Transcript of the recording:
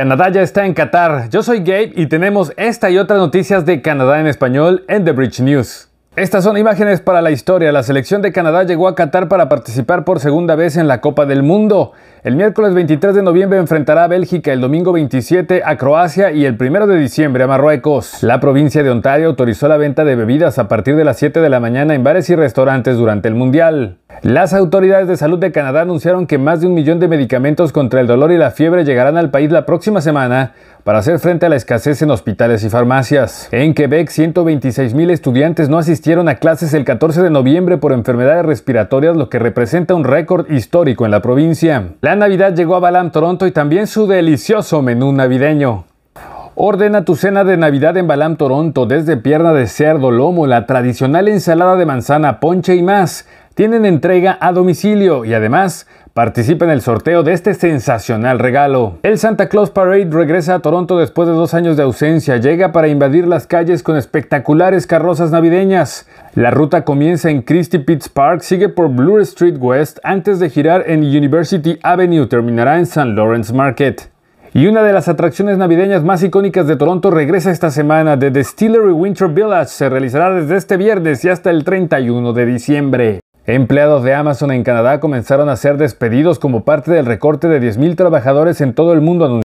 Canadá ya está en Qatar. Yo soy Gabe y tenemos esta y otras noticias de Canadá en español en The Bridge News. Estas son imágenes para la historia. La selección de Canadá llegó a Qatar para participar por segunda vez en la Copa del Mundo. El miércoles 23 de noviembre enfrentará a Bélgica, el domingo 27 a Croacia y el 1 de diciembre a Marruecos. La provincia de Ontario autorizó la venta de bebidas a partir de las 7 de la mañana en bares y restaurantes durante el Mundial. Las autoridades de salud de Canadá anunciaron que más de un millón de medicamentos contra el dolor y la fiebre llegarán al país la próxima semana para hacer frente a la escasez en hospitales y farmacias. En Quebec, 126 mil estudiantes no asistieron a clases el 14 de noviembre por enfermedades respiratorias, lo que representa un récord histórico en la provincia. La Navidad llegó a Balam, Toronto y también su delicioso menú navideño. Ordena tu cena de Navidad en Balam Toronto desde pierna de cerdo, lomo, la tradicional ensalada de manzana, ponche y más tienen entrega a domicilio y además participa en el sorteo de este sensacional regalo. El Santa Claus Parade regresa a Toronto después de dos años de ausencia. Llega para invadir las calles con espectaculares carrozas navideñas. La ruta comienza en Christie Pitts Park, sigue por Bloor Street West antes de girar en University Avenue. Terminará en St. Lawrence Market. Y una de las atracciones navideñas más icónicas de Toronto regresa esta semana. The Distillery Winter Village se realizará desde este viernes y hasta el 31 de diciembre. Empleados de Amazon en Canadá comenzaron a ser despedidos como parte del recorte de 10.000 trabajadores en todo el mundo